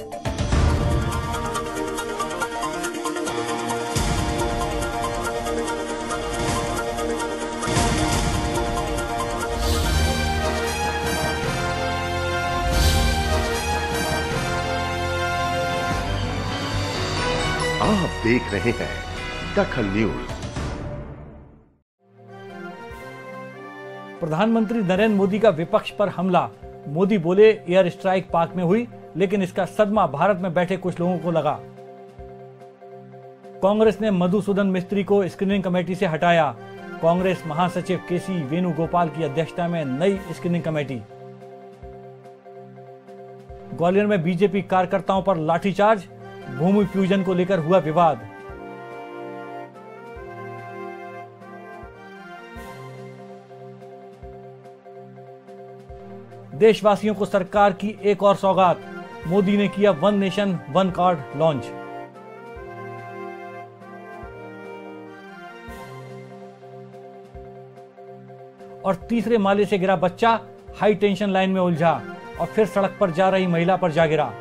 आप देख रहे हैं दखल न्यूज प्रधानमंत्री नरेंद्र मोदी का विपक्ष पर हमला मोदी बोले एयर स्ट्राइक पाक में हुई लेकिन इसका सदमा भारत में बैठे कुछ लोगों को लगा कांग्रेस ने मधुसूदन मिस्त्री को स्क्रीनिंग कमेटी से हटाया कांग्रेस महासचिव केसी वेणुगोपाल की अध्यक्षता में नई स्क्रीनिंग कमेटी ग्वालियर में बीजेपी कार्यकर्ताओं पर लाठीचार्ज भूमि फ्यूजन को लेकर हुआ विवाद देशवासियों को सरकार की एक और सौगात मोदी ने किया one nation one card launch और तीसरे माले से गिरा बच्चा हाई टेंशन लाइन में उलझा और फिर सड़क पर जा रही महिला पर जा गिरा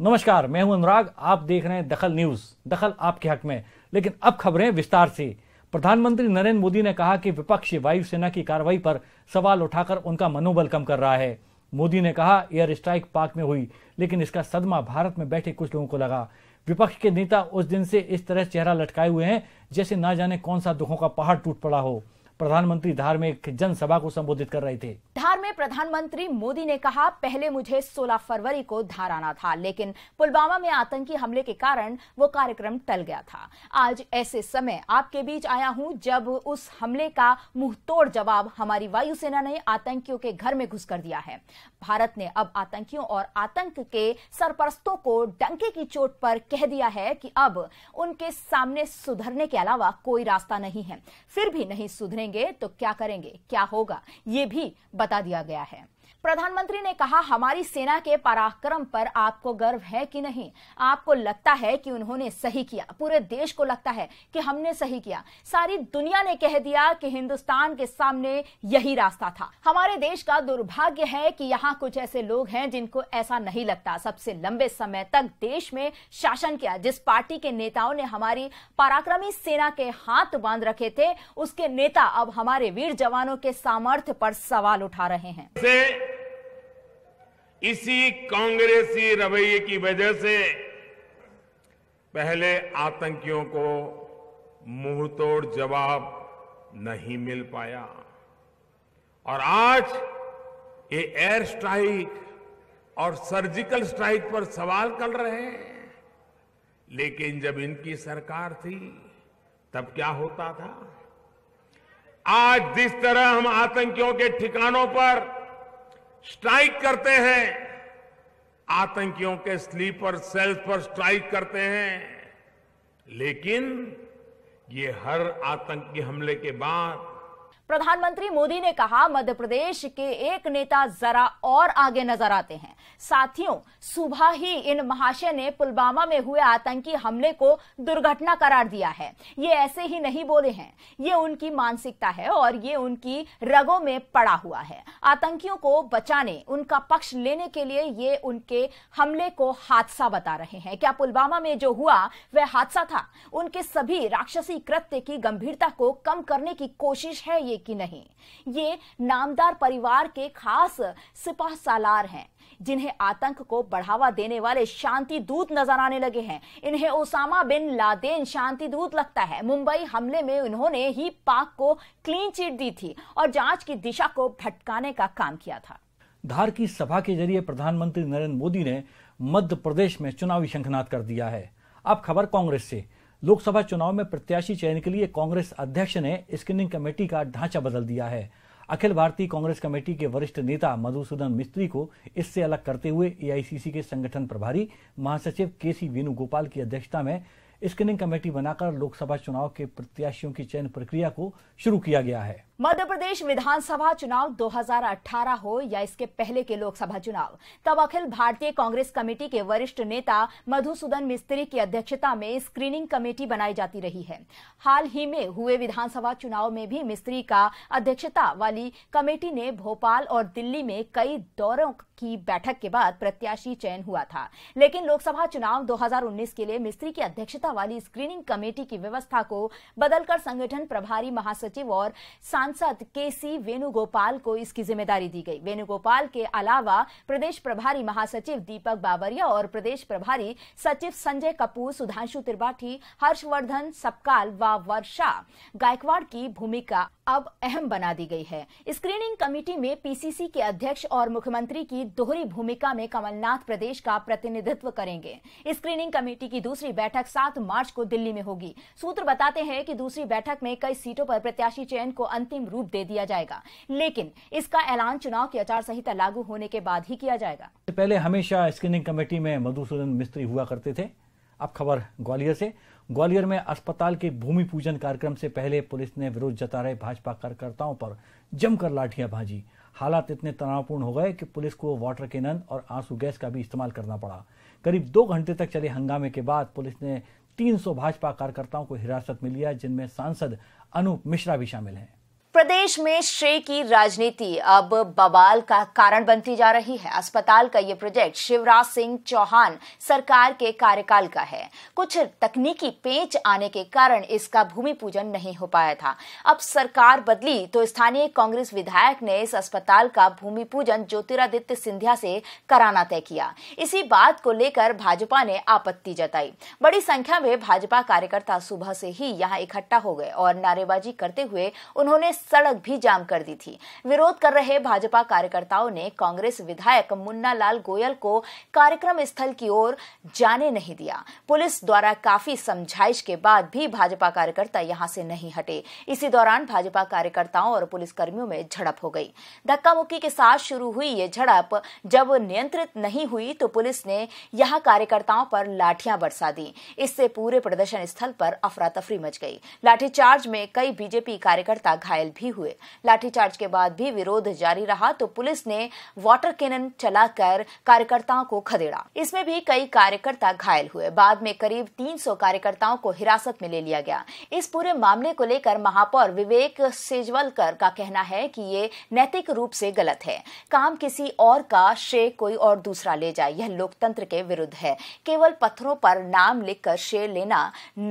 नमस्कार मैं हूं अनुराग आप देख रहे हैं दखल न्यूज दखल आपके हक में लेकिन अब खबरें विस्तार से प्रधानमंत्री नरेंद्र मोदी ने कहा कि विपक्ष वायुसेना की कार्रवाई पर सवाल उठाकर उनका मनोबल कम कर रहा है मोदी ने कहा एयर स्ट्राइक पाक में हुई लेकिन इसका सदमा भारत में बैठे कुछ लोगों को लगा विपक्ष के नेता उस दिन से इस तरह चेहरा लटकाए हुए हैं जैसे ना जाने कौन सा दुखों का पहाड़ टूट पड़ा हो प्रधानमंत्री धार में एक जनसभा को संबोधित कर रहे थे धार में प्रधानमंत्री मोदी ने कहा पहले मुझे 16 फरवरी को धार आना था लेकिन पुलवामा में आतंकी हमले के कारण वो कार्यक्रम टल गया था आज ऐसे समय आपके बीच आया हूं जब उस हमले का मुंह तोड़ जवाब हमारी वायुसेना ने आतंकियों के घर में घुस कर दिया है भारत ने अब आतंकियों और आतंक के सरपरस्तों को डंके की चोट पर कह दिया है कि अब उनके सामने सुधरने के अलावा कोई रास्ता नहीं है फिर भी नहीं सुधरेंगे करेंगे तो क्या करेंगे क्या होगा ये भी बता दिया गया है प्रधानमंत्री ने कहा हमारी सेना के पराक्रम पर आपको गर्व है कि नहीं आपको लगता है कि उन्होंने सही किया पूरे देश को लगता है कि हमने सही किया सारी दुनिया ने कह दिया कि हिंदुस्तान के सामने यही रास्ता था हमारे देश का दुर्भाग्य है कि यहाँ कुछ ऐसे लोग हैं जिनको ऐसा नहीं लगता सबसे लंबे समय तक देश में शासन किया जिस पार्टी के नेताओं ने हमारी पराक्रमी सेना के हाथ बांध रखे थे उसके नेता अब हमारे वीर जवानों के सामर्थ्य पर सवाल उठा रहे हैं इसी कांग्रेसी रवैये की वजह से पहले आतंकियों को मुंहतोड़ जवाब नहीं मिल पाया और आज ये एयर स्ट्राइक और सर्जिकल स्ट्राइक पर सवाल कर रहे हैं लेकिन जब इनकी सरकार थी तब क्या होता था आज जिस तरह हम आतंकियों के ठिकानों पर स्ट्राइक करते हैं आतंकियों के स्लीपर सेल्स पर स्ट्राइक करते हैं लेकिन ये हर आतंकी हमले के बाद प्रधानमंत्री मोदी ने कहा मध्य प्रदेश के एक नेता जरा और आगे नजर आते हैं साथियों सुबह ही इन महाशय ने पुलवामा में हुए आतंकी हमले को दुर्घटना करार दिया है ये ऐसे ही नहीं बोले हैं ये उनकी मानसिकता है और ये उनकी रगों में पड़ा हुआ है आतंकियों को बचाने उनका पक्ष लेने के लिए ये उनके हमले को हादसा बता रहे हैं क्या पुलवामा में जो हुआ वह हादसा था उनके सभी राक्षसी कृत्य की गंभीरता को कम करने की कोशिश है ये कि नहीं ये नामदार परिवार के खास सिपाह सालार हैं जिन्हें आतंक को बढ़ावा देने वाले शांति दूत नजर आने लगे हैं इन्हें ओसामा बिन लादेन शांति दूत लगता है मुंबई हमले में उन्होंने ही पाक को क्लीन चिट दी थी और जांच की दिशा को भटकाने का काम किया था धार की सभा के जरिए प्रधानमंत्री नरेंद्र मोदी ने मध्य प्रदेश में चुनावी शंखनाद कर दिया है अब खबर कांग्रेस से लोकसभा चुनाव में प्रत्याशी चयन के लिए कांग्रेस अध्यक्ष ने स्क्रीनिंग कमेटी का ढांचा बदल दिया है अखिल भारतीय कांग्रेस कमेटी के वरिष्ठ नेता मधुसूदन मिस्त्री को इससे अलग करते हुए एआईसीसी के संगठन प्रभारी महासचिव के सी वेणुगोपाल की अध्यक्षता में स्क्रीनिंग कमेटी बनाकर लोकसभा चुनाव के प्रत्याशियों की चयन प्रक्रिया को शुरू किया गया है मध्य प्रदेश विधानसभा चुनाव 2018 हो या इसके पहले के लोकसभा चुनाव तब अखिल भारतीय कांग्रेस कमेटी के वरिष्ठ नेता मधुसूदन मिस्त्री की अध्यक्षता में स्क्रीनिंग कमेटी बनाई जाती रही है हाल ही में हुए विधानसभा चुनाव में भी मिस्त्री का अध्यक्षता वाली कमेटी ने भोपाल और दिल्ली में कई दौरों की बैठक के बाद प्रत्याशी चयन हुआ था लेकिन लोकसभा चुनाव 2019 के लिए मिस्त्री की अध्यक्षता वाली स्क्रीनिंग कमेटी की व्यवस्था को बदलकर संगठन प्रभारी महासचिव और सांसद के सी वेणुगोपाल को इसकी जिम्मेदारी दी गई वेणुगोपाल के अलावा प्रदेश प्रभारी महासचिव दीपक बावरिया और प्रदेश प्रभारी सचिव संजय कपूर सुधांशु त्रिपाठी हर्षवर्धन सपकाल व वर्षा गायकवाड़ की भूमिका अब अहम बना दी गई है स्क्रीनिंग कमेटी में पीसीसी के अध्यक्ष और मुख्यमंत्री की दोहरी भूमिका में कमलनाथ प्रदेश का प्रतिनिधित्व करेंगे स्क्रीनिंग कमेटी की दूसरी बैठक सात मार्च को दिल्ली में होगी सूत्र बताते हैं कि दूसरी बैठक में कई सीटों पर प्रत्याशी चयन को अंतिम अंतिम रूप दे दिया जाएगा लेकिन इसका ऐलान चुनाव की आचार संहिता लागू होने के बाद ही किया जाएगा पहले हमेशा स्क्रीनिंग कमेटी में मधुसूदन मिस्त्री हुआ करते थे अब खबर ग्वालियर से ग्वालियर में अस्पताल के भूमि पूजन कार्यक्रम से पहले पुलिस ने विरोध जता रहे भाजपा कार्यकर्ताओं पर जमकर लाठियां भाजी हालात इतने तनावपूर्ण हो गए कि पुलिस को वाटर कैनन और आंसू गैस का भी इस्तेमाल करना पड़ा करीब दो घंटे तक चले हंगामे के बाद पुलिस ने 300 भाजपा कार्यकर्ताओं को हिरासत में लिया जिनमें सांसद अनूप मिश्रा भी शामिल हैं प्रदेश में श्रेय की राजनीति अब बवाल का कारण बनती जा रही है अस्पताल का ये प्रोजेक्ट शिवराज सिंह चौहान सरकार के कार्यकाल का है कुछ तकनीकी पेच आने के कारण इसका भूमि पूजन नहीं हो पाया था अब सरकार बदली तो स्थानीय कांग्रेस विधायक ने इस अस्पताल का भूमि पूजन ज्योतिरादित्य सिंधिया से कराना तय किया इसी बात को लेकर भाजपा ने आपत्ति जताई बड़ी संख्या में भाजपा कार्यकर्ता सुबह से ही यहाँ इकट्ठा हो गए और नारेबाजी करते हुए उन्होंने सड़क भी जाम कर दी थी विरोध कर रहे भाजपा कार्यकर्ताओं ने कांग्रेस विधायक मुन्ना लाल गोयल को कार्यक्रम स्थल की ओर जाने नहीं दिया पुलिस द्वारा काफी समझाइश के बाद भी भाजपा कार्यकर्ता यहां से नहीं हटे इसी दौरान भाजपा कार्यकर्ताओं और पुलिसकर्मियों में झड़प हो गई धक्का मुक्की के साथ शुरू हुई ये झड़प जब नियंत्रित नहीं हुई तो पुलिस ने यहां कार्यकर्ताओं पर लाठियां बरसा दी इससे पूरे प्रदर्शन स्थल पर अफरा तफरी मच गई लाठीचार्ज में कई बीजेपी कार्यकर्ता घायल घायल भी हुए लाठीचार्ज के बाद भी विरोध जारी रहा तो पुलिस ने वाटर कैनन चलाकर कार्यकर्ताओं को खदेड़ा इसमें भी कई कार्यकर्ता घायल हुए बाद में करीब 300 कार्यकर्ताओं को हिरासत में ले लिया गया इस पूरे मामले को लेकर महापौर विवेक सेजवलकर का कहना है कि ये नैतिक रूप से गलत है काम किसी और का श्रेय कोई और दूसरा ले जाए यह लोकतंत्र के विरुद्ध है केवल पत्थरों पर नाम लिखकर श्रेय लेना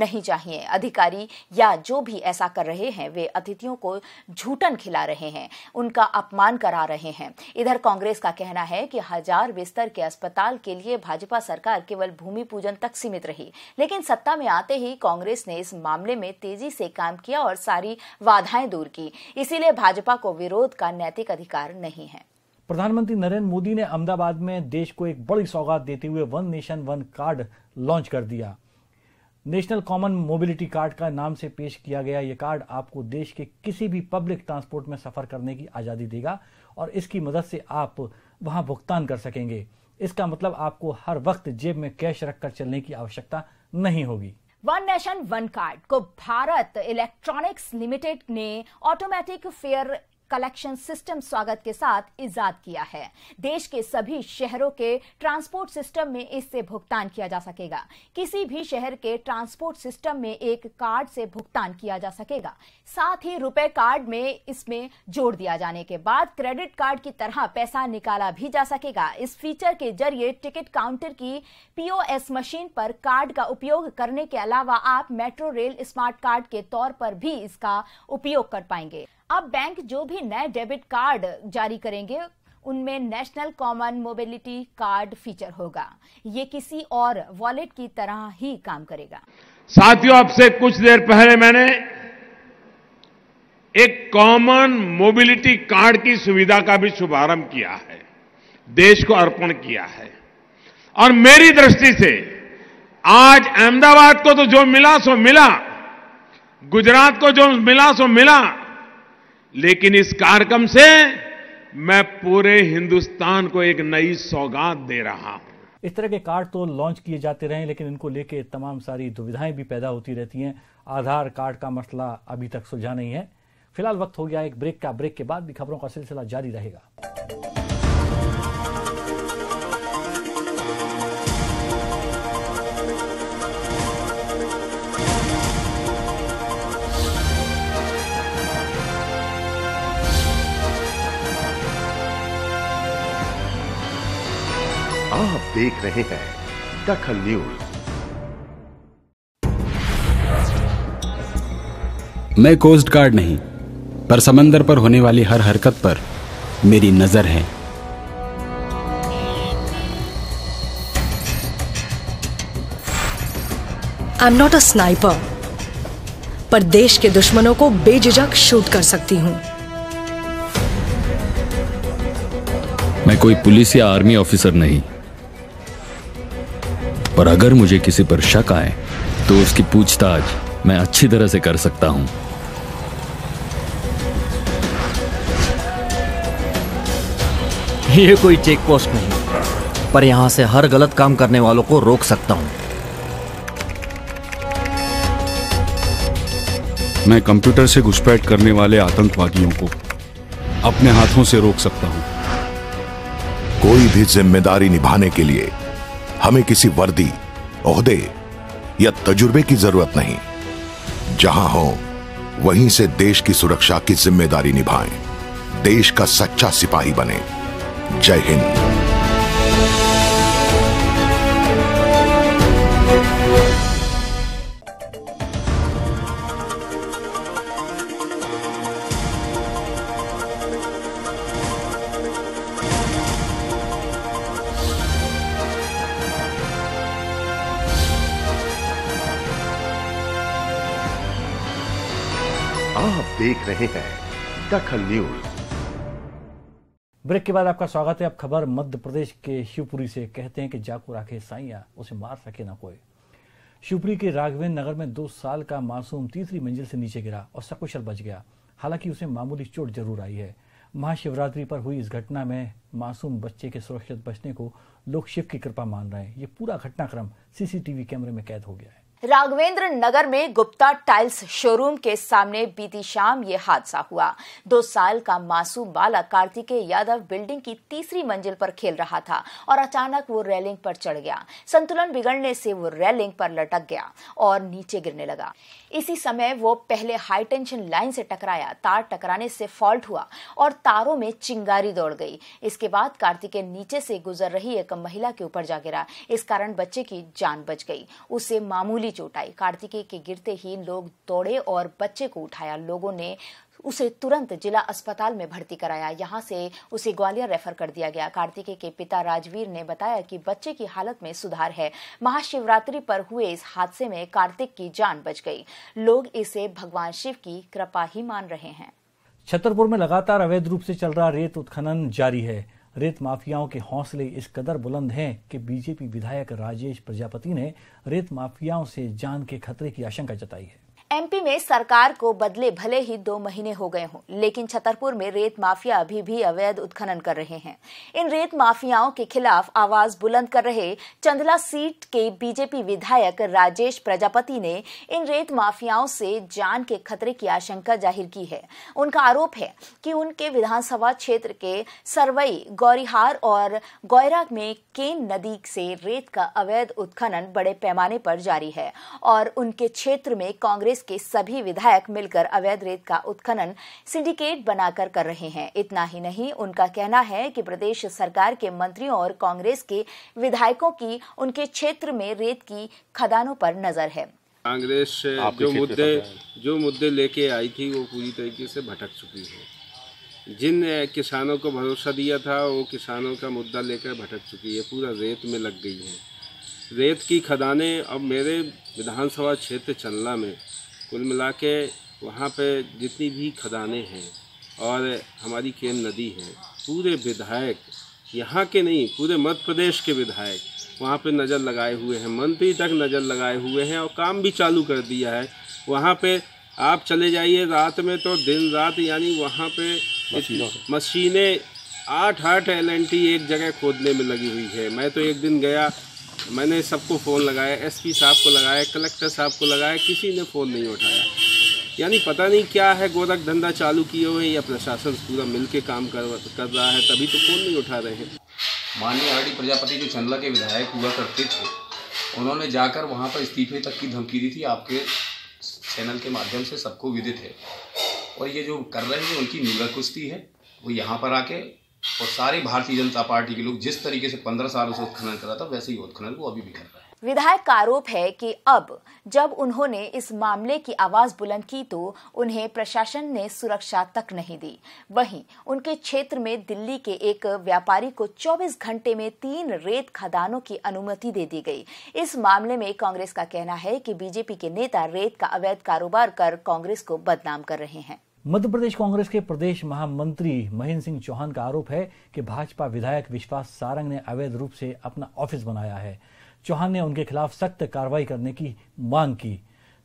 नहीं चाहिए अधिकारी या जो भी ऐसा कर रहे हैं वे अतिथियों को झूठन खिला रहे हैं उनका अपमान करा रहे हैं इधर कांग्रेस का कहना है कि हजार बिस्तर के अस्पताल के लिए भाजपा सरकार केवल भूमि पूजन तक सीमित रही लेकिन सत्ता में आते ही कांग्रेस ने इस मामले में तेजी से काम किया और सारी बाधाएं दूर की इसीलिए भाजपा को विरोध का नैतिक अधिकार नहीं है प्रधानमंत्री नरेंद्र मोदी ने अहमदाबाद में देश को एक बड़ी सौगात देते हुए one nation one card launch कर दिया नेशनल कॉमन मोबिलिटी कार्ड का नाम से पेश किया गया ये कार्ड आपको देश के किसी भी पब्लिक ट्रांसपोर्ट में सफ़र करने की आज़ादी देगा और इसकी मदद से आप वहाँ भुगतान कर सकेंगे इसका मतलब आपको हर वक्त जेब में कैश रखकर चलने की आवश्यकता नहीं होगी वन नेशन वन कार्ड को भारत इलेक्ट्रॉनिक्स लिमिटेड ने ऑटोमेटिक फेयर कलेक्शन सिस्टम स्वागत के साथ ईजाद किया है देश के सभी शहरों के ट्रांसपोर्ट सिस्टम में इससे भुगतान किया जा सकेगा किसी भी शहर के ट्रांसपोर्ट सिस्टम में एक कार्ड से भुगतान किया जा सकेगा साथ ही रुपए कार्ड में इसमें जोड़ दिया जाने के बाद क्रेडिट कार्ड की तरह पैसा निकाला भी जा सकेगा इस फीचर के जरिए टिकट काउंटर की पीओएस मशीन पर कार्ड का उपयोग करने के अलावा आप मेट्रो रेल स्मार्ट कार्ड के तौर पर भी इसका उपयोग कर पाएंगे अब बैंक जो भी नए डेबिट कार्ड जारी करेंगे उनमें national common mobility card feature होगा ये किसी और वॉलेट की तरह ही काम करेगा साथियों आपसे कुछ देर पहले मैंने एक कॉमन मोबिलिटी कार्ड की सुविधा का भी शुभारंभ किया है देश को अर्पण किया है और मेरी दृष्टि से आज अहमदाबाद को तो जो मिला सो मिला गुजरात को जो मिला सो मिला लेकिन इस कार्यक्रम से मैं पूरे हिंदुस्तान को एक नई सौगात दे रहा हूं इस तरह के कार्ड तो लॉन्च किए जाते रहे लेकिन इनको लेके तमाम सारी दुविधाएं भी पैदा होती रहती हैं आधार कार्ड का मसला अभी तक सुलझा नहीं है फिलहाल वक्त हो गया एक ब्रेक का ब्रेक के बाद भी खबरों का सिलसिला जारी रहेगा देख रहे हैं दखल न्यूज मैं कोस्ट गार्ड नहीं पर समंदर पर होने वाली हर हरकत पर मेरी नजर है I am not a sniper पर देश के दुश्मनों को बेझिझक शूट कर सकती हूं मैं कोई पुलिस या आर्मी ऑफिसर नहीं और अगर मुझे किसी पर शक आए तो उसकी पूछताछ मैं अच्छी तरह से कर सकता हूं ये कोई चेक पोस्ट नहीं पर यहां से हर गलत काम करने वालों को रोक सकता हूं मैं कंप्यूटर से घुसपैठ करने वाले आतंकवादियों को अपने हाथों से रोक सकता हूं कोई भी जिम्मेदारी निभाने के लिए हमें किसी वर्दी ओहदे या तजुर्बे की जरूरत नहीं जहां हो वहीं से देश की सुरक्षा की जिम्मेदारी निभाएं देश का सच्चा सिपाही बने जय हिंद आप देख रहे हैं दखल न्यूज ब्रेक के बाद आपका स्वागत है अब खबर मध्य प्रदेश के शिवपुरी से कहते हैं कि जाकू राखे साइया उसे मार सके ना कोई शिवपुरी के राघवेंद्र नगर में दो साल का मासूम तीसरी मंजिल से नीचे गिरा और सकुशल बच गया हालांकि उसे मामूली चोट जरूर आई है महाशिवरात्रि पर हुई इस घटना में मासूम बच्चे के सुरक्षित बचने को लोग शिव की कृपा मान रहे हैं ये पूरा घटनाक्रम सीसीटीवी कैमरे में कैद हो गया है राघवेंद्र नगर में गुप्ता टाइल्स शोरूम के सामने बीती शाम ये हादसा हुआ दो साल का मासूम बालक कार्तिकेय यादव बिल्डिंग की तीसरी मंजिल पर खेल रहा था और अचानक वो रेलिंग पर चढ़ गया संतुलन बिगड़ने से वो रेलिंग पर लटक गया और नीचे गिरने लगा इसी समय वो पहले हाई टेंशन लाइन से टकराया तार टकराने से फॉल्ट हुआ और तारों में चिंगारी दौड़ गई इसके बाद कार्तिकेय नीचे से गुजर रही एक महिला के ऊपर जा गिरा इस कारण बच्चे की जान बच गई उसे मामूली गहरी चोट आई कार्तिकेय के गिरते ही लोग दौड़े और बच्चे को उठाया लोगों ने उसे तुरंत जिला अस्पताल में भर्ती कराया यहाँ से उसे ग्वालियर रेफर कर दिया गया कार्तिकेय के पिता राजवीर ने बताया कि बच्चे की हालत में सुधार है महाशिवरात्रि पर हुए इस हादसे में कार्तिक की जान बच गई लोग इसे भगवान शिव की कृपा ही मान रहे हैं छतरपुर में लगातार अवैध रूप से चल रहा रेत उत्खनन जारी है रेत माफियाओं के हौसले इस कदर बुलंद हैं कि बीजेपी विधायक राजेश प्रजापति ने रेत माफियाओं से जान के खतरे की आशंका जताई है एमपी में सरकार को बदले भले ही दो महीने हो गए हों लेकिन छतरपुर में रेत माफिया अभी भी अवैध उत्खनन कर रहे हैं इन रेत माफियाओं के खिलाफ आवाज बुलंद कर रहे चंदला सीट के बीजेपी विधायक राजेश प्रजापति ने इन रेत माफियाओं से जान के खतरे की आशंका जाहिर की है उनका आरोप है कि उनके विधानसभा क्षेत्र के सरवई गौरीहार और गौरा में केन नदी से रेत का अवैध उत्खनन बड़े पैमाने पर जारी है और उनके क्षेत्र में कांग्रेस कांग्रेस के सभी विधायक मिलकर अवैध रेत का उत्खनन सिंडिकेट बनाकर कर रहे हैं इतना ही नहीं उनका कहना है कि प्रदेश सरकार के मंत्रियों और कांग्रेस के विधायकों की उनके क्षेत्र में रेत की खदानों पर नजर है कांग्रेस जो मुद्दे जो मुद्दे लेके आई थी वो पूरी तरीके से भटक चुकी है जिन किसानों को भरोसा दिया था वो किसानों का मुद्दा लेकर भटक चुकी है पूरा रेत में लग गई है रेत की खदानें अब मेरे विधानसभा क्षेत्र चलना में कुल मिला के वहाँ पर जितनी भी खदानें हैं और हमारी केन नदी है पूरे विधायक यहाँ के नहीं पूरे मध्य प्रदेश के विधायक वहाँ पे नज़र लगाए हुए हैं मंत्री तक नज़र लगाए हुए हैं और काम भी चालू कर दिया है वहाँ पे आप चले जाइए रात में तो दिन रात यानी वहाँ पे मशीनें आठ आठ एल एक जगह खोदने में लगी हुई है मैं तो एक दिन गया मैंने सबको फ़ोन लगाया एसपी साहब को लगाया कलेक्टर साहब को लगाया किसी ने फ़ोन नहीं उठाया यानी पता नहीं क्या है गोरख धंधा चालू किए हुए या प्रशासन पूरा मिल के काम कर कर रहा है तभी तो फ़ोन नहीं उठा रहे हैं माननीय आर प्रजापति जो चंदला के विधायक हुआ करते थे उन्होंने जाकर वहाँ पर इस्तीफे तक की धमकी दी थी आपके चैनल के माध्यम से सबको विदित है और ये जो कर रहे हैं उनकी नीला कुश्ती है वो यहाँ पर आके और सारी भारतीय जनता पार्टी के लोग जिस तरीके से पंद्रह साल से उत्खनन करा था वैसे ही उत्खनन वो अभी भी कर रहा है विधायक का आरोप है कि अब जब उन्होंने इस मामले की आवाज बुलंद की तो उन्हें प्रशासन ने सुरक्षा तक नहीं दी वहीं उनके क्षेत्र में दिल्ली के एक व्यापारी को 24 घंटे में तीन रेत खदानों की अनुमति दे दी गई इस मामले में कांग्रेस का कहना है कि बीजेपी के नेता रेत का अवैध कारोबार कर कांग्रेस को बदनाम कर रहे हैं मध्य प्रदेश कांग्रेस के प्रदेश महामंत्री महेंद्र सिंह चौहान का आरोप है कि भाजपा विधायक विश्वास सारंग ने अवैध रूप से अपना ऑफिस बनाया है चौहान ने उनके खिलाफ सख्त कार्रवाई करने की मांग की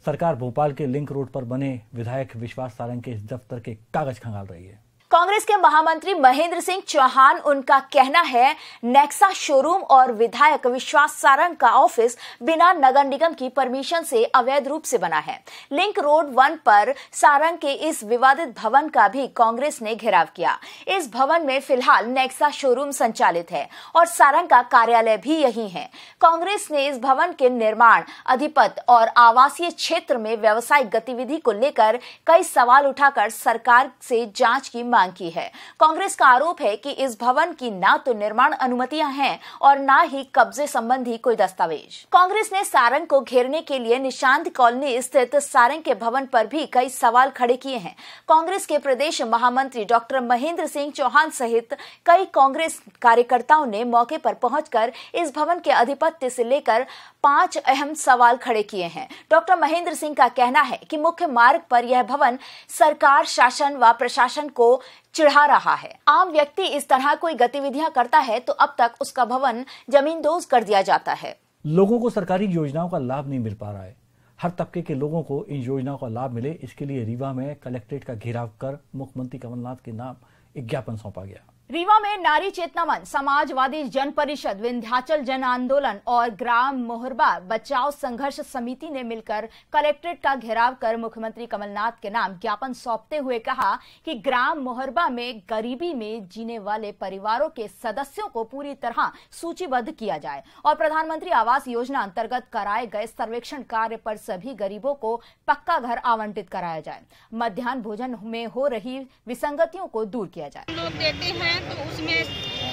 सरकार भोपाल के लिंक रोड पर बने विधायक विश्वास सारंग के दफ्तर के कागज खंगाल रही है कांग्रेस के महामंत्री महेंद्र सिंह चौहान उनका कहना है नेक्सा शोरूम और विधायक विश्वास सारंग का ऑफिस बिना नगर निगम की परमिशन से अवैध रूप से बना है लिंक रोड वन पर सारंग के इस विवादित भवन का भी कांग्रेस ने घेराव किया इस भवन में फिलहाल नेक्सा शोरूम संचालित है और सारंग का कार्यालय भी यही है कांग्रेस ने इस भवन के निर्माण अधिपत और आवासीय क्षेत्र में व्यावसायिक गतिविधि को लेकर कई सवाल उठाकर सरकार से जांच की मांग मांग की है कांग्रेस का आरोप है कि इस भवन की ना तो निर्माण अनुमतियां हैं और ना ही कब्जे संबंधी कोई दस्तावेज कांग्रेस ने सारंग को घेरने के लिए निशांत कॉलोनी स्थित सारंग के भवन पर भी कई सवाल खड़े किए हैं कांग्रेस के प्रदेश महामंत्री डॉक्टर महेंद्र सिंह चौहान सहित कई कांग्रेस कार्यकर्ताओं ने मौके पर पहुंचकर इस भवन के अधिपत्य से लेकर पांच अहम सवाल खड़े किए हैं डॉक्टर महेंद्र सिंह का कहना है कि मुख्य मार्ग पर यह भवन सरकार शासन व प्रशासन को चिढ़ा रहा है आम व्यक्ति इस तरह कोई गतिविधियां करता है तो अब तक उसका भवन जमींदोज कर दिया जाता है लोगों को सरकारी योजनाओं का लाभ नहीं मिल पा रहा है हर तबके के लोगों को इन योजनाओं का लाभ मिले इसके लिए रीवा में कलेक्ट्रेट का घेराव कर मुख्यमंत्री कमलनाथ के नाम एक ज्ञापन सौंपा गया रीवा में नारी मंच समाजवादी जन परिषद विंध्याचल जन आंदोलन और ग्राम मोहरबा बचाव संघर्ष समिति ने मिलकर कलेक्ट्रेट का घेराव कर मुख्यमंत्री कमलनाथ के नाम ज्ञापन सौंपते हुए कहा कि ग्राम मोहरबा में गरीबी में जीने वाले परिवारों के सदस्यों को पूरी तरह सूचीबद्ध किया जाए और प्रधानमंत्री आवास योजना अंतर्गत कराए गए सर्वेक्षण कार्य पर सभी गरीबों को पक्का घर आवंटित कराया जाए मध्यान्ह भोजन में हो रही विसंगतियों को दूर किया जाए हैं तो उसमें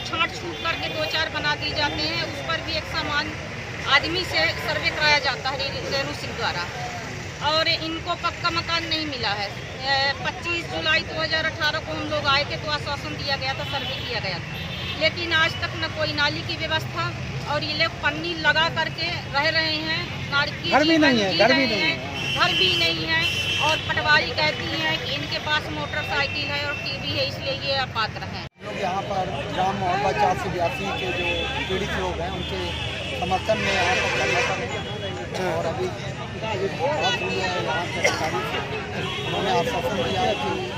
छाँट छूट करके दो चार बना दिए जाते हैं उस पर भी एक समान आदमी से सर्वे कराया जाता है रेणु सिंह द्वारा और इनको पक्का मकान नहीं मिला है 25 जुलाई 2018 को हम लोग आए थे तो आश्वासन दिया गया था सर्वे किया गया था लेकिन आज तक न कोई नाली की व्यवस्था और ये लोग पन्नी लगा करके रह रहे हैं घर भी नहीं है घर भी नहीं है घर भी नहीं है और पटवारी कहती है कि इनके पास मोटरसाइकिल है और टीवी है इसलिए ये अपात्र हैं यहाँ पर ग्राम मोहब्बा चार सौ बयासी के जो पीड़ित लोग हैं उनके समर्थन में यहाँ पर धरना और अभी बहुत है यहाँ के अधिकारी उन्होंने आश्वासन दिया है कि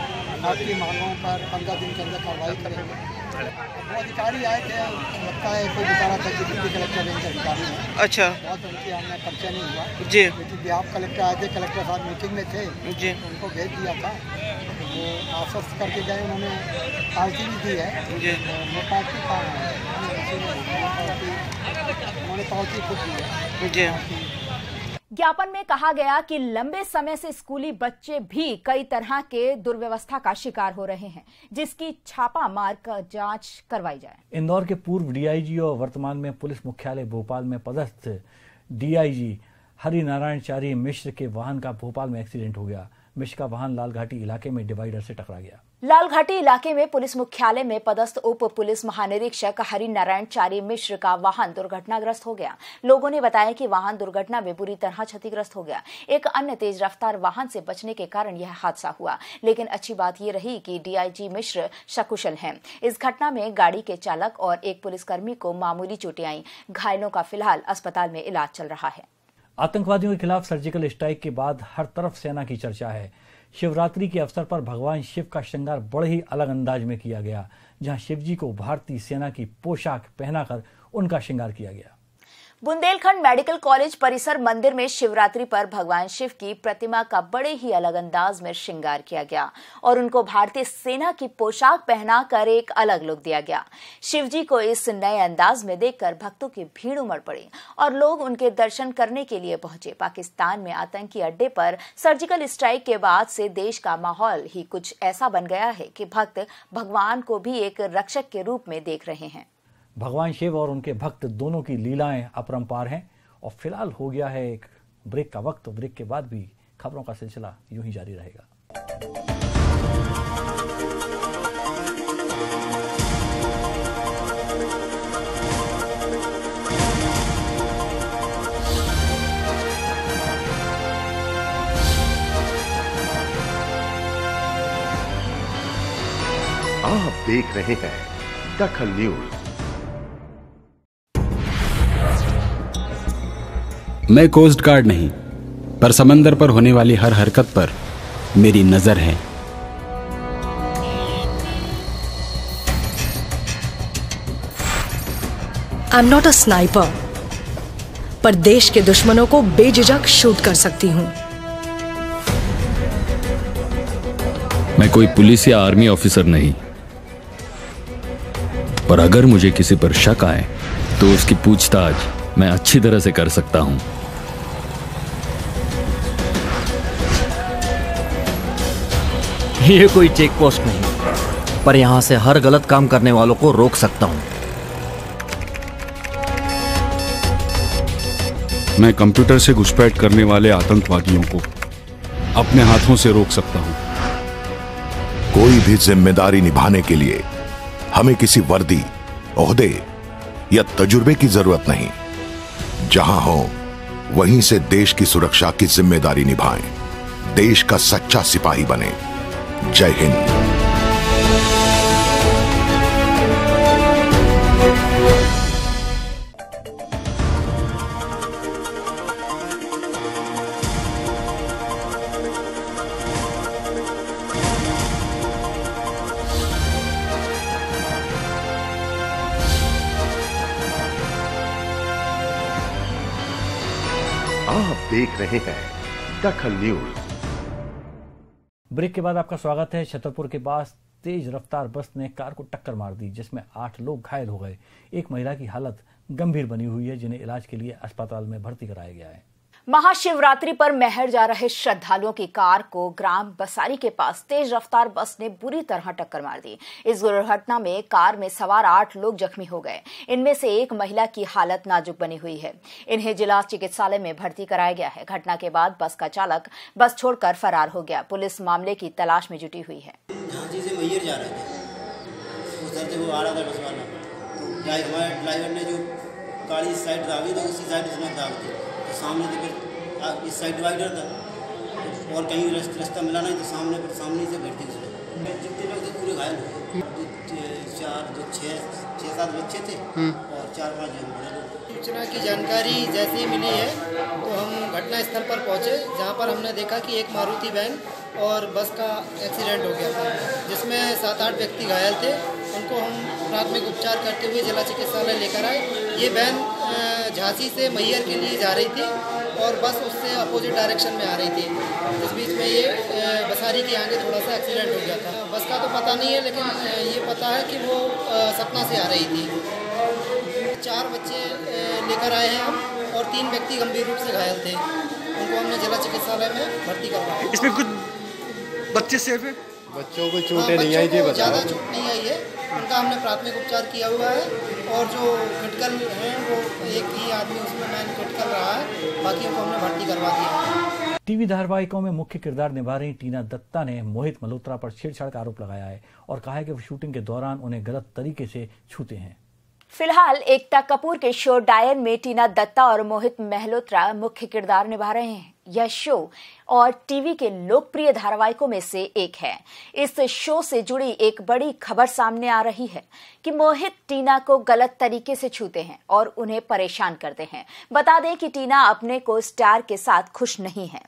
आपकी मांगों पर पंद्रह दिन के अंदर कार्रवाई करेंगे वो अधिकारी आए थे लगता है कोई बता रहा था कि डिप्टी कलेक्टर रेंज अधिकारी है अच्छा बहुत उनकी हमने परिचय नहीं हुआ जी क्योंकि आप कलेक्टर आए थे कलेक्टर साहब मीटिंग में थे जी उनको भेज दिया था आश्वस्त करके गए उन्होंने पार्टी भी दी है मैं पार्टी खा उन्होंने पार्टी खुद दी है ज्ञापन में कहा गया कि लंबे समय से स्कूली बच्चे भी कई तरह के दुर्व्यवस्था का शिकार हो रहे हैं जिसकी छापा मार कर जांच करवाई जाए इंदौर के पूर्व डीआईजी और वर्तमान में पुलिस मुख्यालय भोपाल में पदस्थ डीआईजी नारायण चारी मिश्र के वाहन का भोपाल में एक्सीडेंट हो गया मिश का वाहन लाल घाटी इलाके में डिवाइडर से टकरा गया लाल घाटी इलाके में पुलिस मुख्यालय में पदस्थ उप पुलिस महानिरीक्षक हरि नारायण चारी मिश्र का वाहन दुर्घटनाग्रस्त हो गया लोगों ने बताया कि वाहन दुर्घटना में बुरी तरह क्षतिग्रस्त हो गया एक अन्य तेज रफ्तार वाहन से बचने के कारण यह हादसा हुआ लेकिन अच्छी बात ये रही कि डीआईजी मिश्र सकुशल हैं इस घटना में गाड़ी के चालक और एक पुलिसकर्मी को मामूली चोटें आई घायलों का फिलहाल अस्पताल में इलाज चल रहा है आतंकवादियों के खिलाफ सर्जिकल स्ट्राइक के बाद हर तरफ सेना की चर्चा है शिवरात्रि के अवसर पर भगवान शिव का श्रृंगार बड़े ही अलग अंदाज में किया गया जहां शिवजी को भारतीय सेना की पोशाक पहनाकर उनका श्रृंगार किया गया बुंदेलखंड मेडिकल कॉलेज परिसर मंदिर में शिवरात्रि पर भगवान शिव की प्रतिमा का बड़े ही अलग अंदाज में श्रृंगार किया गया और उनको भारतीय सेना की पोशाक पहनाकर एक अलग लुक दिया गया शिवजी को इस नए अंदाज में देखकर भक्तों की भीड़ उमड़ पड़ी और लोग उनके दर्शन करने के लिए पहुंचे पाकिस्तान में आतंकी अड्डे पर सर्जिकल स्ट्राइक के बाद से देश का माहौल ही कुछ ऐसा बन गया है कि भक्त भगवान को भी एक रक्षक के रूप में देख रहे हैं भगवान शिव और उनके भक्त दोनों की लीलाएं अपरंपार हैं और फिलहाल हो गया है एक ब्रेक का वक्त तो ब्रेक के बाद भी खबरों का सिलसिला यूं ही जारी रहेगा आप देख रहे हैं दखल न्यूज मैं कोस्ट गार्ड नहीं पर समंदर पर होने वाली हर हरकत पर मेरी नजर है I am not a sniper पर देश के दुश्मनों को बेझिझक शूट कर सकती हूं मैं कोई पुलिस या आर्मी ऑफिसर नहीं पर अगर मुझे किसी पर शक आए तो उसकी पूछताछ मैं अच्छी तरह से कर सकता हूं ये कोई चेक पोस्ट नहीं पर यहां से हर गलत काम करने वालों को रोक सकता हूं मैं कंप्यूटर से घुसपैठ करने वाले आतंकवादियों को अपने हाथों से रोक सकता हूं कोई भी जिम्मेदारी निभाने के लिए हमें किसी वर्दी ओहदे या तजुर्बे की जरूरत नहीं जहां हो वहीं से देश की सुरक्षा की जिम्मेदारी निभाएं देश का सच्चा सिपाही बने जय हिंद आप देख रहे हैं दखल न्यूज ब्रेक के बाद आपका स्वागत है छतरपुर के पास तेज रफ्तार बस ने कार को टक्कर मार दी जिसमें आठ लोग घायल हो गए एक महिला की हालत गंभीर बनी हुई है जिन्हें इलाज के लिए अस्पताल में भर्ती कराया गया है महाशिवरात्रि पर मेहर जा रहे श्रद्धालुओं की कार को ग्राम बसारी के पास तेज रफ्तार बस ने बुरी तरह टक्कर मार दी इस दुर्घटना में कार में सवार आठ लोग जख्मी हो गए इनमें से एक महिला की हालत नाजुक बनी हुई है इन्हें जिला चिकित्सालय में भर्ती कराया गया है घटना के बाद बस का चालक बस छोड़कर फरार हो गया पुलिस मामले की तलाश में जुटी हुई है तो काली साइड रावी तो उसी साइड उसमें दाग दी तो सामने से फिर इस साइड डिवाइडर था तो और कहीं रास्ता मिला नहीं तो सामने फिर सामने से बैठती थी जितने लोग थे पूरे घायल हुए चार जो छः छः सात बच्चे थे हम्म। और चार पाँच जो सूचना की जानकारी जैसे ही मिली है तो हम घटना स्थल पर पहुंचे जहां पर हमने देखा कि एक मारुति वैन और बस का एक्सीडेंट हो गया था जिसमें सात आठ व्यक्ति घायल थे उनको हम प्राथमिक उपचार करते हुए जिला चिकित्सालय लेकर आए ये वैन झांसी से मैयर के लिए जा रही थी और बस उससे अपोजिट डायरेक्शन में आ रही थी इस बीच में ये बसारी के आगे थोड़ा सा एक्सीडेंट हो गया था बस का तो पता नहीं है लेकिन ये पता है कि वो सपना से आ रही थी चार बच्चे लेकर आए हैं हम और तीन व्यक्ति गंभीर रूप से घायल थे उनको हमने जिला चिकित्सालय में भर्ती करवाया इसमें कुछ बच्चे सेफ है बच्चों को हाँ, चोटें नहीं आई थी ज़्यादा चोट नहीं आई है उनका हमने प्राथमिक उपचार किया हुआ है और जो क्रिटिकल हैं वो एक ही आदमी उसमें मैन क्रिटिकल रहा है बाकी उनको हमने भर्ती करवा दिया है टीवी धारावाहिकों में मुख्य किरदार निभा रही टीना दत्ता ने मोहित मल्होत्रा पर छेड़छाड़ का आरोप लगाया है और कहा है कि वो शूटिंग के दौरान उन्हें गलत तरीके से छूते हैं फिलहाल एकता कपूर के शो डायन में टीना दत्ता और मोहित मेहलोत्रा मुख्य किरदार निभा रहे हैं यह शो और टीवी के लोकप्रिय धारावाहिकों में से एक है इस शो से जुड़ी एक बड़ी खबर सामने आ रही है कि मोहित टीना को गलत तरीके से छूते हैं और उन्हें परेशान करते हैं बता दें कि टीना अपने को स्टार के साथ खुश नहीं है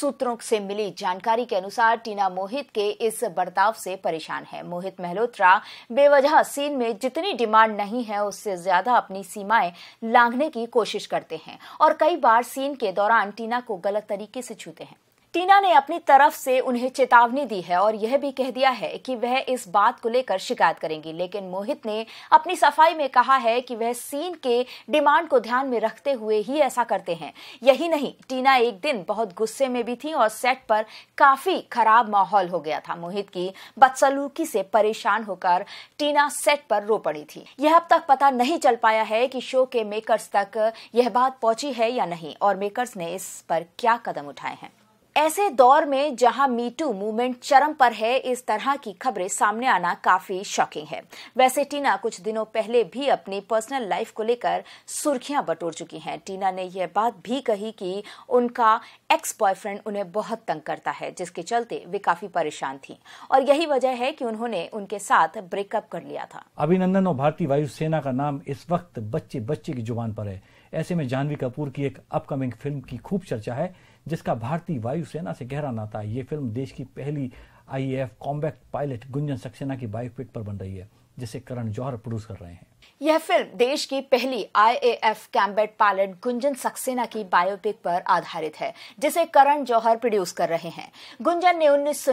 सूत्रों से मिली जानकारी के अनुसार टीना मोहित के इस बर्ताव से परेशान है मोहित मल्होत्रा बेवजह सीन में जितनी डिमांड नहीं है उससे ज्यादा अपनी सीमाएं लांघने की कोशिश करते हैं और कई बार सीन के दौरान टीना को गलत तरीके से छूते हैं टीना ने अपनी तरफ से उन्हें चेतावनी दी है और यह भी कह दिया है कि वह इस बात को लेकर शिकायत करेंगी लेकिन मोहित ने अपनी सफाई में कहा है कि वह सीन के डिमांड को ध्यान में रखते हुए ही ऐसा करते हैं यही नहीं टीना एक दिन बहुत गुस्से में भी थी और सेट पर काफी खराब माहौल हो गया था मोहित की बदसलूकी से परेशान होकर टीना सेट पर रो पड़ी थी यह अब तक पता नहीं चल पाया है कि शो के मेकर्स तक यह बात पहुंची है या नहीं और मेकर्स ने इस पर क्या कदम उठाए हैं ऐसे दौर में जहां मीटू मूवमेंट चरम पर है इस तरह की खबरें सामने आना काफी शॉकिंग है वैसे टीना कुछ दिनों पहले भी अपनी पर्सनल लाइफ को लेकर सुर्खियां बटोर चुकी हैं टीना ने यह बात भी कही कि उनका एक्स बॉयफ्रेंड उन्हें बहुत तंग करता है जिसके चलते वे काफी परेशान थी और यही वजह है कि उन्होंने उनके साथ ब्रेकअप कर लिया था अभिनंदन और भारतीय वायुसेना का नाम इस वक्त बच्चे बच्चे की जुबान पर है ऐसे में जानवी कपूर की एक अपकमिंग फिल्म की खूब चर्चा है जिसका भारतीय वायुसेना से गहरा नाता है ये फिल्म देश की पहली IAF combat pilot Gunjan Saxena की बायोपिक पर बन रही है जिसे करण जौहर प्रोड्यूस कर रहे हैं यह फिल्म देश की पहली IAF combat pilot Gunjan Saxena की बायोपिक पर आधारित है जिसे करण जौहर प्रोड्यूस कर रहे हैं गुंजन ने उन्नीस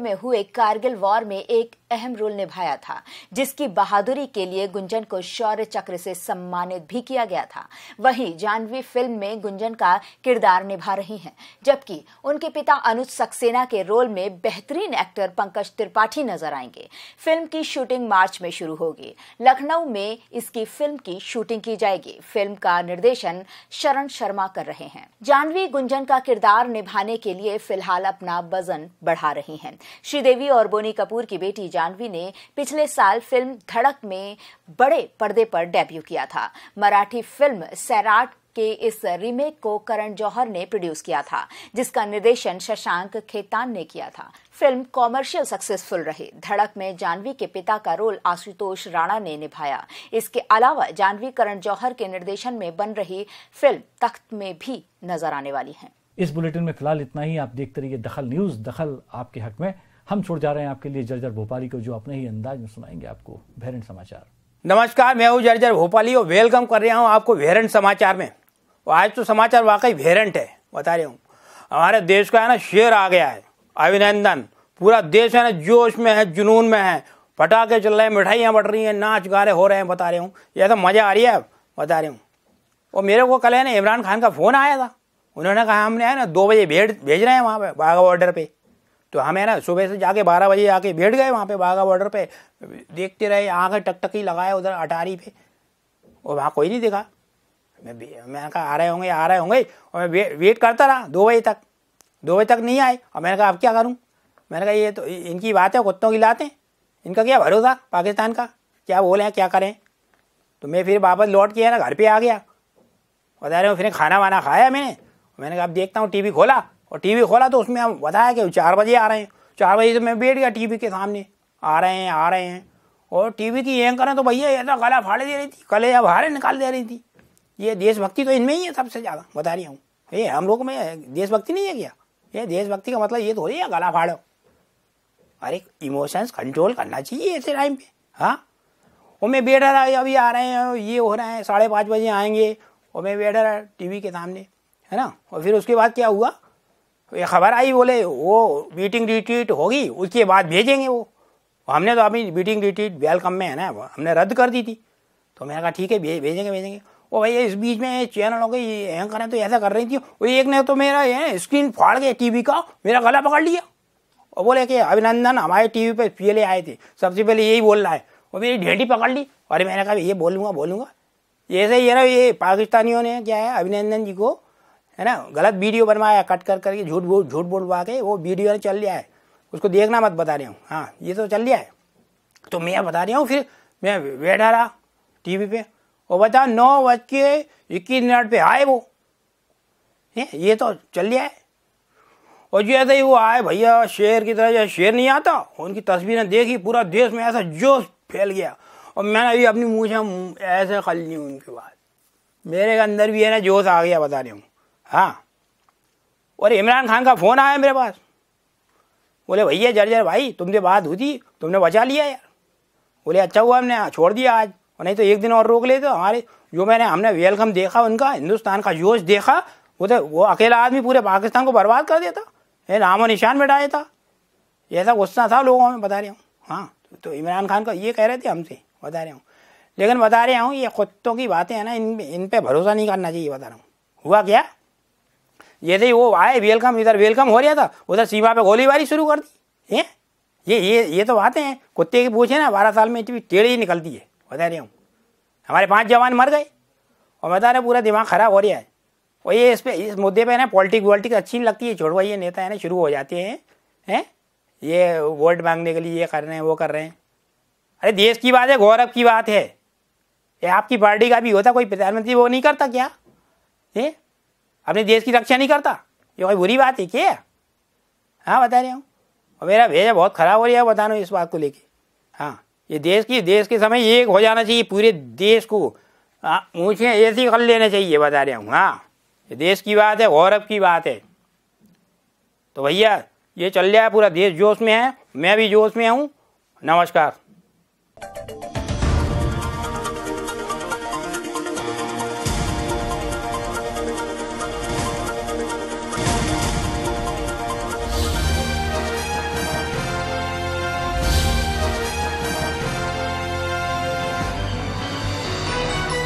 में हुए कारगिल वॉर में एक अहम रोल निभाया था जिसकी बहादुरी के लिए गुंजन को शौर्य चक्र से सम्मानित भी किया गया था वहीं जानवी फिल्म में गुंजन का किरदार निभा रही हैं जबकि उनके पिता अनुज सक्सेना के रोल में बेहतरीन एक्टर पंकज त्रिपाठी नजर आएंगे फिल्म की शूटिंग मार्च में शुरू होगी लखनऊ में इसकी फिल्म की शूटिंग की जाएगी फिल्म का निर्देशन शरण शर्मा कर रहे हैं जानवी गुंजन का किरदार निभाने के लिए फिलहाल अपना वजन बढ़ा रही हैं। श्रीदेवी और बोनी कपूर की बेटी जानवी ने पिछले साल फिल्म धड़क में बड़े पर्दे पर डेब्यू किया था मराठी फिल्म सैराट के इस रीमेक को करण जौहर ने प्रोड्यूस किया था जिसका निर्देशन शशांक खेतान ने किया था फिल्म कॉमर्शियल सक्सेसफुल रही धड़क में जानवी के पिता का रोल आशुतोष राणा ने निभाया इसके अलावा जानवी करण जौहर के निर्देशन में बन रही फिल्म तख्त में भी नजर आने वाली है इस बुलेटिन में फिलहाल इतना ही आप देखते रहिए दखल न्यूज दखल आपके हक में हम छोड़ जा रहे हैं आपके लिए जर्जर भोपाली को जो अपने ही अंदाज में सुनाएंगे आपको बेहरन समाचार नमस्कार मैं हूँ जर्जर भोपाली और वेलकम कर रहा हूँ आपको वेहरन समाचार में आज तो समाचार वाकई वेरेंट है बता रही हूँ हमारे देश का है ना शेर आ गया है अभिनंदन पूरा देश है ना जोश में है जुनून में है पटाखे चल रहे हैं मिठाइयाँ बढ़ रही हैं नाच गारे हो रहे हैं बता रहे हूँ ये तो मज़ा आ रही है बता रही हूँ और मेरे को कल है ना इमरान खान का फ़ोन आया था उन्होंने कहा हमने है ना दो बजे भेज भेज रहे हैं वहाँ पे बाघा बॉर्डर पे तो हम है ना सुबह से जाके बारह बजे आके बैठ गए वहाँ पे बाघा बॉर्डर पे देखते रहे आँखें टकटकी लगाए उधर अटारी पे और वहाँ कोई नहीं देखा मैं मैंने कहा आ रहे होंगे आ रहे होंगे और मैं वे, वेट करता रहा दो बजे तक दो बजे तक नहीं आए और मैंने कहा अब क्या करूँ मैंने कहा ये तो इनकी बात है कुत्तों की लातें इनका क्या भरोसा पाकिस्तान का क्या बोले क्या करें तो मैं फिर वापस लौट के ना घर पे आ गया बता रहे हो फिर खाना वाना खाया मैंने मैंने कहा अब देखता हूँ टी खोला और टी खोला तो उसमें हम बताया कि चार बजे आ रहे हैं चार बजे से तो मैं बैठ गया टी के सामने आ रहे हैं आ रहे हैं और टीवी की एंकर तो भैया तो गला फाड़ दे रही थी कले या हारे निकाल दे रही थी ये देशभक्ति तो इनमें ही है सबसे ज़्यादा बता रही हूँ ये हम लोग में देशभक्ति नहीं है क्या ये देशभक्ति का मतलब ये तो है गला फाड़ो अरे इमोशंस कंट्रोल करना चाहिए ऐसे टाइम पे हाँ वो मैं बैठा रहा अभी आ रहे हैं ये हो रहे हैं साढ़े पाँच बजे आएंगे और मैं बैठा रहा टीवी के सामने है ना और फिर उसके बाद क्या हुआ ये खबर आई बोले वो मीटिंग रिट्रीट होगी उसके बाद भेजेंगे वो हमने तो अभी मीटिंग रिट्रीट वेलकम में है ना हमने रद्द कर दी थी तो मैंने कहा ठीक है भेजेंगे भेजेंगे ओ भाई इस बीच में चैनल हो गई हैंग करें तो ऐसा कर रही थी वो एक ने तो मेरा ये स्क्रीन फाड़ गया टीवी का मेरा गला पकड़ लिया और बोले कि अभिनंदन हमारे टीवी पर पीएलए आए थे सबसे पहले यही बोल रहा है वो मेरी ढेंटी पकड़ ली और मैंने कहा ये बोलूँगा बोलूँगा ऐसे ही है ना ये पाकिस्तानियों ने क्या है अभिनंदन जी को है ना गलत वीडियो बनवाया कट कर करके झूठ बोल झूठ बोलवा के वो वीडियो ने चल लिया है उसको देखना मत बता रहा हूँ हाँ ये तो चल लिया है तो मैं बता रहा हूँ फिर मैं बैठा रहा टीवी पे और बता नौ बज के इक्कीस मिनट पे आए वो है ये तो चल जाए और जैसे ही वो आए भैया शेर की तरह जैसे शेर नहीं आता उनकी तस्वीरें देखी पूरा देश में ऐसा जोश फैल गया और मैंने अभी अपनी से ऐसे खल ली उनके बाद मेरे अंदर भी है ना जोश आ गया बता रही हूँ हाँ और इमरान खान का फ़ोन आया मेरे पास बोले भैया जर जर भाई तुमसे बात हुई थी तुमने बचा लिया यार बोले अच्छा हुआ हमने छोड़ दिया आज और नहीं तो एक दिन और रोक लेते हमारे जो मैंने हमने वेलकम देखा उनका हिंदुस्तान का जोश देखा वो तो वो अकेला आदमी पूरे पाकिस्तान को बर्बाद कर देता ये नामो निशान में था ऐसा गुस्सा था लोगों में बता रहा हूँ हाँ तो इमरान खान का ये कह रहे थे हमसे बता रहा हूँ लेकिन बता रहा हूँ ये कुत्तों की बातें हैं ना इन इन पर भरोसा नहीं करना चाहिए बता रहा हूँ हुआ क्या यदि तो वो आए वेलकम इधर वेलकम हो रहा था उधर सीमा पे गोलीबारी शुरू कर दी है ये ये ये तो बातें हैं कुत्ते की पूछे ना बारह साल में इतनी टेढ़ी निकलती है बता रही हूँ हमारे पांच जवान मर गए और बता रहे पूरा दिमाग खराब हो रहा है और ये इस पर इस मुद्दे पे ना पॉलिटिक वॉलिटिक्स अच्छी नहीं लगती है छोड़ो ये नेता है ना शुरू हो जाते हैं हैं ये वोट मांगने के लिए ये कर रहे हैं वो कर रहे हैं अरे देश की बात है गौरव की बात है ये आपकी पार्टी का भी होता कोई प्रधानमंत्री वो नहीं करता क्या ये अपने देश की रक्षा नहीं करता ये कोई बुरी बात है क्या हाँ बता रहे हूँ और मेरा भेजा बहुत ख़राब हो रहा है बता रहा हूँ इस बात को लेके हाँ ये देश की देश के समय एक हो जाना चाहिए पूरे देश को ऊँचे हाँ, ऐसी कर लेना चाहिए बता रहा हूँ हाँ ये देश की बात है गौरव की बात है तो भैया ये चल रहा है पूरा देश जोश में है मैं भी जोश में हूँ नमस्कार